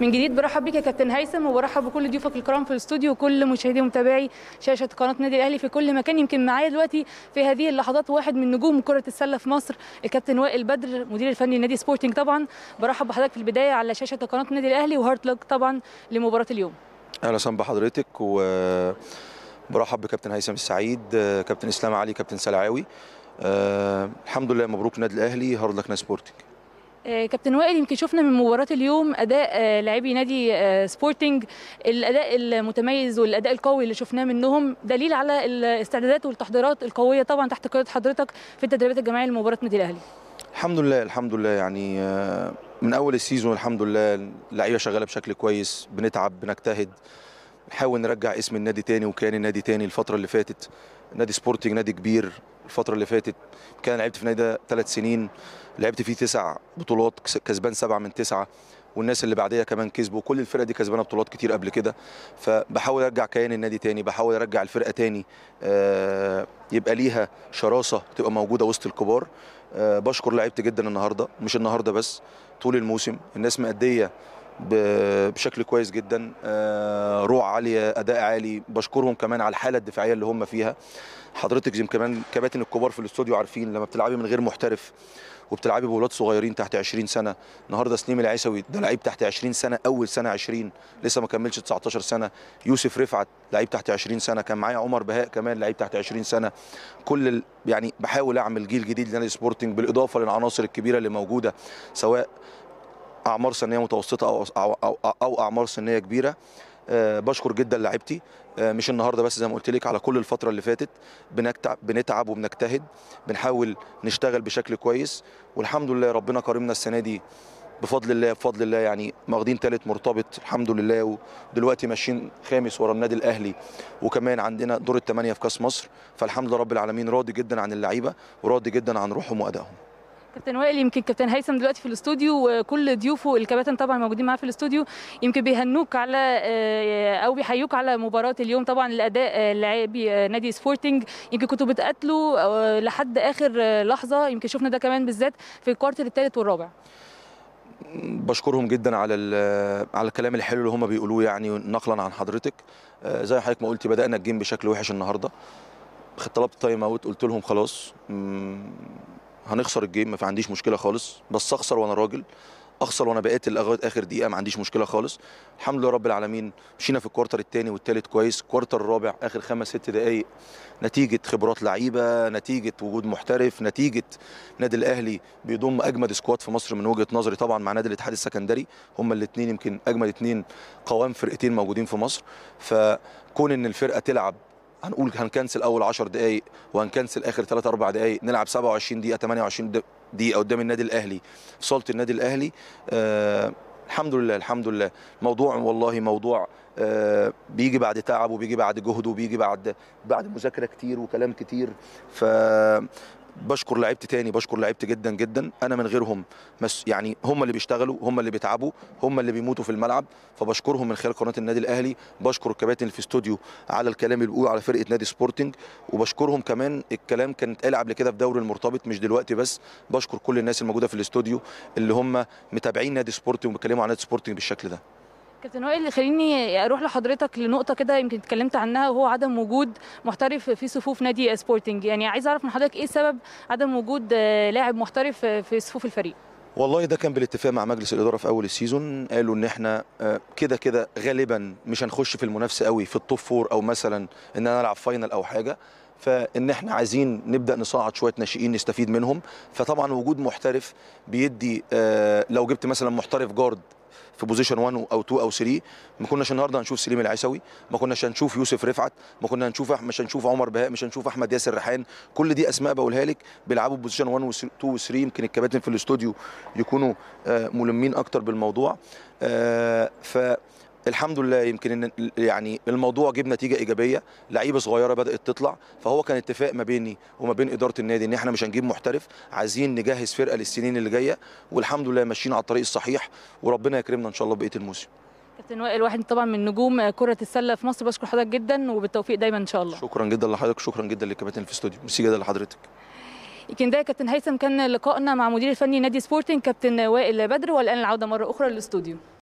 من جديد برحب بيك يا كابتن هيثم وبرحب بكل ضيوفك الكرام في الاستوديو وكل مشاهدي ومتابعي شاشه قناه النادي الاهلي في كل مكان يمكن معايا دلوقتي في هذه اللحظات واحد من نجوم كره السله في مصر الكابتن وائل بدر مدير الفني لنادي سبورتنج طبعا برحب بحضرتك في البدايه على شاشه قناه النادي الاهلي وهارد لوك طبعا لمباراه اليوم اهلا وسهلا بحضرتك و برحب بكابتن هيثم السعيد كابتن اسلام علي كابتن سلعاوي أه الحمد لله مبروك النادي الاهلي هارد لك ناس سبورتنج آه، كابتن وائل يمكن شفنا من مباراه اليوم اداء آه، لاعبي نادي آه، سبورتنج الاداء المتميز والاداء القوي اللي شفناه منهم دليل على الاستعدادات والتحضيرات القويه طبعا تحت قياده حضرتك في التدريبات الجماعيه لمباراه النادي الاهلي الحمد لله الحمد لله يعني من اول السيزون الحمد لله اللعيبه شغاله بشكل كويس بنتعب بنجتهد نحاول نرجع اسم النادي تاني وكان النادي تاني الفتره اللي فاتت نادي سبورتنج نادي كبير الفتره اللي فاتت كان لعبت في نادي ده ثلاث سنين لعبت فيه تسع بطولات كسبان سبعه من تسعه والناس اللي بعديها كمان كسبوا كل الفرقه دي كسبانه بطولات كتير قبل كده فبحاول ارجع كيان النادي تاني بحاول ارجع الفرقه تاني آه، يبقى ليها شراسه تبقى موجوده وسط الكبار آه، بشكر لعيبتي جدا النهارده مش النهارده بس طول الموسم الناس مأديه بشكل كويس جدا آه، روح عاليه اداء عالي بشكرهم كمان على الحاله الدفاعيه اللي هم فيها حضرتك جيم كمان كباتن الكبار في الاستوديو عارفين لما بتلعبي من غير محترف وبتلعبي بولاد صغيرين تحت 20 سنه النهارده سليم العيسوي ده لعيب تحت 20 سنه اول سنه 20 لسه ما كملش 19 سنه يوسف رفعت لعيب تحت 20 سنه كان معايا عمر بهاء كمان لعيب تحت 20 سنه كل ال... يعني بحاول اعمل جيل جديد لنادي سبورتنج بالاضافه للعناصر الكبيره اللي موجوده سواء اعمار سنيه متوسطه او او او, أو اعمار سنيه كبيره آه، بشكر جدا لعيبتي آه، مش النهارده بس زي ما قلت لك على كل الفتره اللي فاتت بنتعب وبنجتهد بنحاول نشتغل بشكل كويس والحمد لله ربنا كرمنا السنه دي بفضل الله بفضل الله يعني واخدين ثالث مرتبط الحمد لله ودلوقتي ماشيين خامس ورا النادي الاهلي وكمان عندنا دور الثمانيه في كاس مصر فالحمد لله رب العالمين راضي جدا عن اللعيبه وراضي جدا عن روحهم وادائهم كابتن وائل يمكن كابتن هيثم دلوقتي في الاستوديو وكل ضيوفه الكباتن طبعا موجودين معاه في الاستوديو يمكن بيهنوك على آه، او بيحيوك على مباراه اليوم طبعا الاداء آه، لاعبي آه، نادي سبورتنج يمكن كنتوا بتقاتلوا لحد اخر لحظه يمكن شفنا ده كمان بالذات في الكوارتر الثالث والرابع بشكرهم جدا على على الكلام الحلو اللي هم بيقولوه يعني نقلا عن حضرتك زي حضرتك ما قلتي بدانا الجيم بشكل وحش النهارده طلبت تايم اوت قلت لهم خلاص هنخسر الجيم ما في عنديش مشكله خالص بس اخسر وانا راجل اخسر وانا بقيت لغايه اخر دقيقه ما عنديش مشكله خالص الحمد لله رب العالمين مشينا في الكوارتر الثاني والثالث كويس الكوارتر الرابع اخر خمس ست دقائق نتيجه خبرات لعيبه نتيجه وجود محترف نتيجه نادي الاهلي بيضم اجمد سكواد في مصر من وجهه نظري طبعا مع نادي الاتحاد السكندري هم الاثنين يمكن اجمد اثنين قوام فرقتين موجودين في مصر فكون ان الفرقه تلعب هنقول هنكنسل اول 10 دقائق وهنكنسل اخر 3 4 دقائق نلعب 27 دقيقه 28 دقيقه قدام النادي الاهلي في صاله النادي الاهلي آه الحمد لله الحمد لله موضوع والله موضوع آه بيجي بعد تعب وبيجي بعد جهد وبيجي بعد بعد مذاكره كتير وكلام كتير ف بشكر لعيبتي تاني بشكر لعيبتي جدا جدا انا من غيرهم مس يعني هم اللي بيشتغلوا هم اللي بيتعبوا هم اللي بيموتوا في الملعب فبشكرهم من خلال قناه النادي الاهلي بشكر الكباتن اللي في استوديو على الكلام اللي بيقوله على فرقه نادي سبورتنج وبشكرهم كمان الكلام كان اتقال قبل كده في دوري المرتبط مش دلوقتي بس بشكر كل الناس الموجوده في الاستوديو اللي هم متابعين نادي سبورتنج وبيتكلموا عن نادي سبورتنج بالشكل ده كابتن وائل إيه خليني اروح لحضرتك لنقطه كده يمكن اتكلمت عنها وهو عدم وجود محترف في صفوف نادي سبورتنج يعني عايز اعرف من حضرتك ايه سبب عدم وجود لاعب محترف في صفوف الفريق والله ده كان بالاتفاق مع مجلس الاداره في اول السيزون قالوا ان احنا آه، كده كده غالبا مش هنخش في المنافسه قوي في التوب فور او مثلا ان انا العب فاينل او حاجه فان احنا عايزين نبدا نصعد شويه ناشئين نستفيد منهم فطبعا وجود محترف بيدي آه، لو جبت مثلا محترف جارد في بوزيشن 1 او 2 او 3 ما كناش النهارده هنشوف سليم العيسوي ما كناش هنشوف يوسف رفعت ما كنا هنشوف مش هنشوف عمر بهاء مش هنشوف احمد ياسر ريحان كل دي اسماء بقولها لك بيلعبوا بوزيشن 1 و 2 و 3 يمكن الكباتن في الاستوديو يكونوا آه، ملمين اكتر بالموضوع آه، ف الحمد لله يمكن ان يعني الموضوع جاب نتيجه ايجابيه لعيبه صغيره بدات تطلع فهو كان اتفاق ما بيني وما بين اداره النادي ان احنا مش هنجيب محترف عايزين نجهز فرقه للسنين اللي جايه والحمد لله ماشيين على الطريق الصحيح وربنا يكرمنا ان شاء الله بقيه الموسم كابتن وائل واحد طبعا من نجوم كره السله في مصر بشكر حضرتك جدا وبالتوفيق دايما ان شاء الله شكرا جدا لحضرتك شكرا جدا للكابتن في الاستوديو ميرسي جدا لحضرتك يمكن ده كابتن هيثم كان لقائنا مع مدير الفني نادي سبورتنج كابتن وائل بدر والان العوده مره اخرى للاستوديو